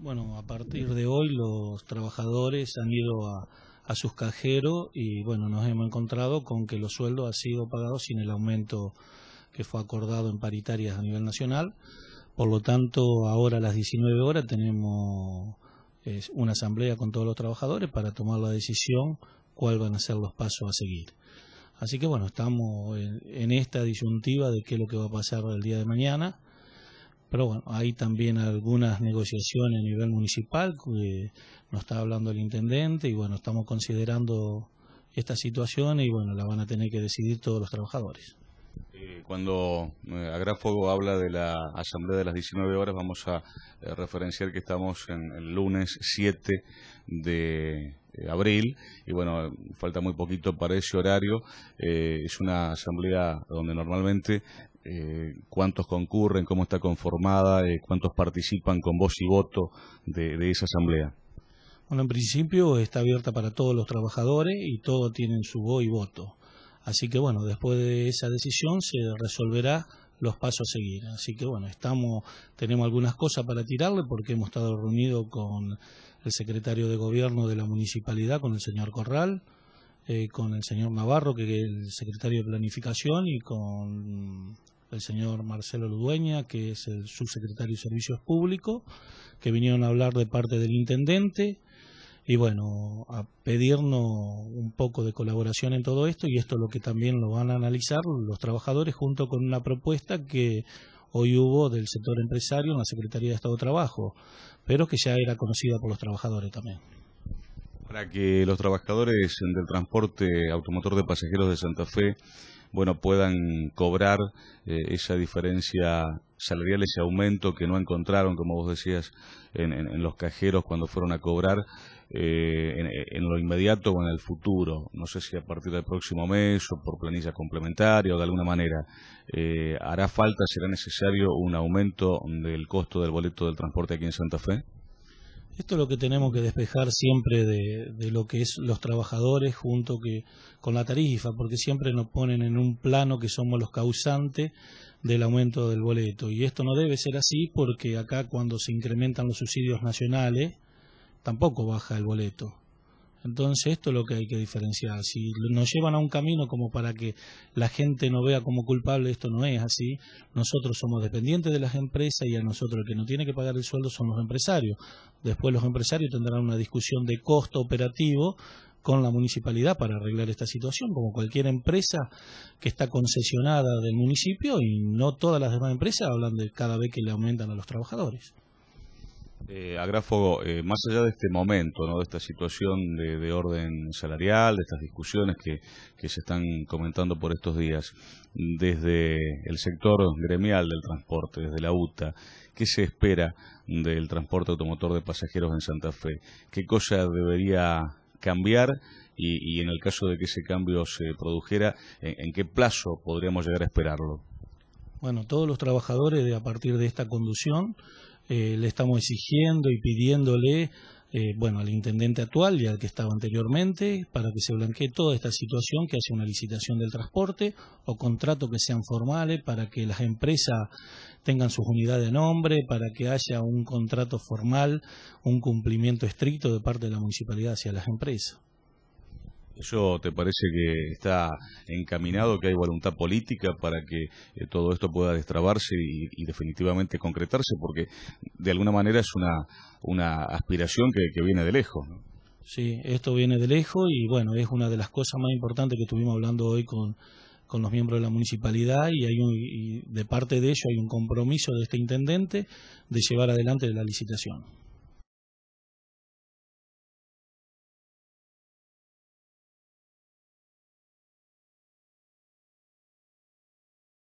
Bueno, a partir de hoy los trabajadores han ido a, sus cajeros y bueno, nos hemos encontrado con que los sueldos han sido pagados sin el aumento que fue acordado en paritarias a nivel nacional. Por lo tanto, ahora a las 19 horas tenemos una asamblea con todos los trabajadores para tomar la decisión cuál van a ser los pasos a seguir. Así que bueno, estamos en esta disyuntiva de qué es lo que va a pasar el día de mañana pero bueno, hay también algunas negociaciones a nivel municipal, que nos está hablando el intendente y bueno, estamos considerando esta situación y bueno, la van a tener que decidir todos los trabajadores. Eh, cuando eh, habla de la asamblea de las 19 horas, vamos a eh, referenciar que estamos en el lunes 7 de abril, y bueno, falta muy poquito para ese horario. Eh, es una asamblea donde normalmente eh, cuántos concurren, cómo está conformada, eh, cuántos participan con voz y voto de, de esa asamblea. Bueno, en principio está abierta para todos los trabajadores y todos tienen su voz y voto. Así que bueno, después de esa decisión se resolverá los pasos a seguir. Así que bueno, tenemos algunas cosas para tirarle porque hemos estado reunidos con el secretario de gobierno de la municipalidad, con el señor Corral, eh, con el señor Navarro, que es el secretario de planificación, y con el señor Marcelo Ludueña, que es el subsecretario de Servicios Públicos, que vinieron a hablar de parte del intendente y bueno, a pedirnos un poco de colaboración en todo esto y esto es lo que también lo van a analizar los trabajadores junto con una propuesta que hoy hubo del sector empresario en la Secretaría de Estado de Trabajo, pero que ya era conocida por los trabajadores también. Para que los trabajadores del transporte automotor de pasajeros de Santa Fe bueno, puedan cobrar eh, esa diferencia salarial, ese aumento que no encontraron, como vos decías, en los cajeros cuando fueron a cobrar, eh, eh, en, lo inmediato o en el futuro, no sé si a partir del próximo mes o por planilla complementaria o de alguna manera, eh, ¿hará falta, será necesario un aumento del costo del boleto del transporte aquí en Santa Fe? Esto es lo que tenemos que despejar siempre de, de lo que es los trabajadores junto que, con la tarifa, porque siempre nos ponen en un plano que somos los causantes del aumento del boleto. Y esto no debe ser así porque acá cuando se incrementan los subsidios nacionales, tampoco baja el boleto. Entonces esto es lo que hay que diferenciar. Si nos llevan a un camino como para que la gente no vea como culpable, esto no es así. Nosotros somos dependientes de las empresas y a nosotros el que no tiene que pagar el sueldo son los empresarios. Después los empresarios tendrán una discusión de costo operativo con la municipalidad para arreglar esta situación, como cualquier empresa que está concesionada del municipio y no todas las demás empresas hablan de cada vez que le aumentan a los trabajadores. Eh, Agrafo, eh, más allá de este momento, ¿no? de esta situación de, orden salarial, de estas discusiones que, se están comentando por estos días, desde el sector gremial del transporte, desde la UTA, ¿qué se espera del transporte automotor de pasajeros en Santa Fe? ¿Qué cosa debería cambiar? Y, en el caso de que ese cambio se produjera, ¿en, qué plazo podríamos llegar a esperarlo? Bueno, todos los trabajadores a partir de esta conducción eh, le estamos exigiendo y pidiéndole eh, bueno, al intendente actual y al que estaba anteriormente para que se blanquee toda esta situación, que hace una licitación del transporte o contratos que sean formales para que las empresas tengan sus unidades de nombre, para que haya un contrato formal, un cumplimiento estricto de parte de la municipalidad hacia las empresas eso te parece que está encaminado, que hay voluntad política para que eh, todo esto pueda destrabarse y, definitivamente concretarse, porque de alguna manera es una, una aspiración que, viene de lejos. Sí, esto viene de lejos y bueno, es una de las cosas más importantes que estuvimos hablando hoy con, con los miembros de la municipalidad y, hay de parte de ello hay un compromiso de este intendente de llevar adelante la licitación.